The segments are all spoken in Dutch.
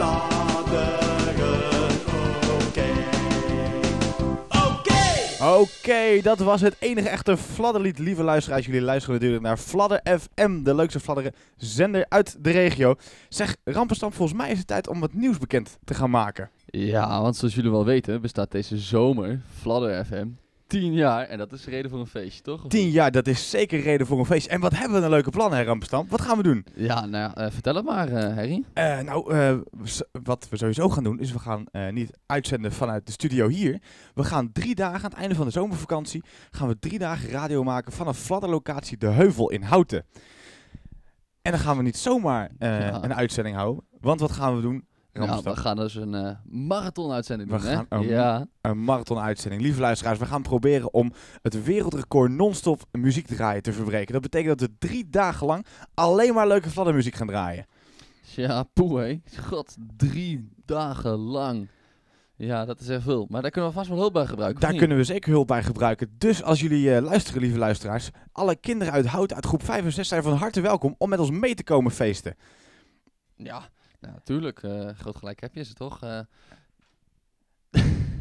oké. Oké! dat was het enige echte Fladderlied. Lieve luisteraars, jullie luisteren natuurlijk naar Fladder FM, de leukste fladderen zender uit de regio. Zeg, Rampenstamp, volgens mij is het tijd om wat nieuws bekend te gaan maken. Ja, want zoals jullie wel weten bestaat deze zomer Fladder FM Tien jaar, en dat is reden voor een feestje, toch? Of Tien jaar, dat is zeker reden voor een feest. En wat hebben we een leuke plan, hè, Herramstam? Wat gaan we doen? Ja, nou eh, vertel het maar, uh, Harry. Eh, nou, wat we sowieso gaan doen, is we gaan niet uitzenden vanuit de studio hier. We gaan drie dagen, aan het einde van de zomervakantie, gaan we drie dagen radio maken vanaf locatie De Heuvel in Houten. En dan gaan we niet zomaar een uitzending houden. Want wat gaan we doen? Ja, nou, we gaan dus een uh, marathon-uitzending doen, hè? een, ja. een marathon-uitzending. Lieve luisteraars, we gaan proberen om het wereldrecord non-stop muziek draaien te verbreken. Dat betekent dat we drie dagen lang alleen maar leuke muziek gaan draaien. Ja, poeh, hé. God, drie dagen lang. Ja, dat is echt veel. Maar daar kunnen we vast wel hulp bij gebruiken. Daar kunnen we zeker hulp bij gebruiken. Dus als jullie eh, luisteren, lieve luisteraars, alle kinderen uit Hout uit groep 5 en 6 zijn van harte welkom om met ons mee te komen feesten. Ja, nou, tuurlijk. Eh, groot gelijk heb je ze toch? Eh,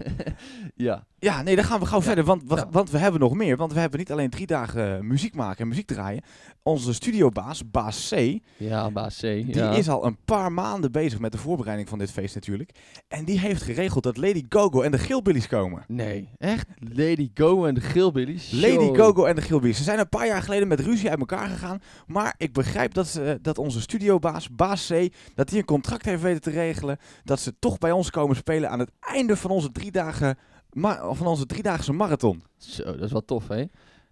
ja. Ja, nee, dan gaan we gauw verder. Want, want we hebben nog meer. Want we hebben niet alleen drie dagen eh, muziek maken en muziek draaien. Onze studiobaas, Baas C. Ja, Baas C. Die is al een paar maanden bezig met de voorbereiding van dit feest natuurlijk. En die heeft geregeld dat Lady Gogo en de Gilbillies komen. Nee, echt? Lady Gogo en de Gilbillies? Lady Gogo en de Gilbillies. Ze zijn een paar jaar geleden met ruzie uit elkaar gegaan. Maar ik begrijp dat, ze, dat onze studiobaas, Baas C, dat hij een contract heeft weten te regelen. Dat ze toch bij ons komen spelen aan het einde van onze drie drie dagen van onze driedaagse marathon. Zo, dat is wel tof, hè?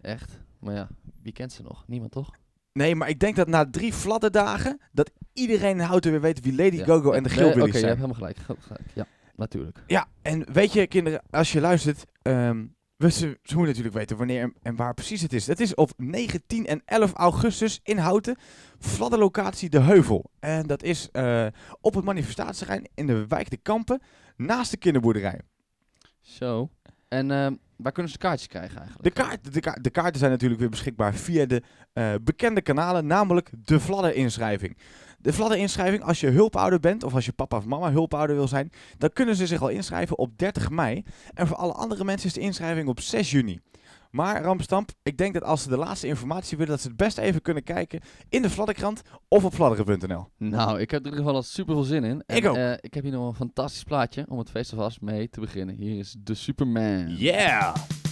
Echt. Maar ja, wie kent ze nog? Niemand, toch? Nee, maar ik denk dat na drie fladde dagen... dat iedereen houdt er weer weet wie Lady Gogo en de Gril is. zijn. Oké, je hebt helemaal gelijk. Ja, natuurlijk. Ja, en weet je, kinderen, als je luistert... Um, we, ze, ze, moeten natuurlijk weten wanneer en waar precies het is. Het is op 19 en 11 augustus in Houten, fladde locatie De Heuvel. En dat is eh, op het manifestatieterrein in de wijk De Kampen, naast de kinderboerderij. Zo. En ehm, waar kunnen ze kaartjes krijgen eigenlijk? De, kaart, de, ka de, kaarten zijn natuurlijk weer beschikbaar via de eh, bekende kanalen, namelijk de Vladder-inschrijving. De vladde inschrijving als je hulpouder bent of als je papa of mama hulpouder wil zijn, dan kunnen ze zich al inschrijven op 30 mei. En voor alle andere mensen is de inschrijving op 6 juni. Maar Rampstamp, ik denk dat als ze de laatste informatie willen, dat ze het best even kunnen kijken in de Vladdenkrant of op vladden.nl. Nou, ik heb er in ieder geval al super veel zin in. En, ik ook. Eh, ik heb hier nog een fantastisch plaatje om het feest alvast mee te beginnen. Hier is de Superman. Yeah!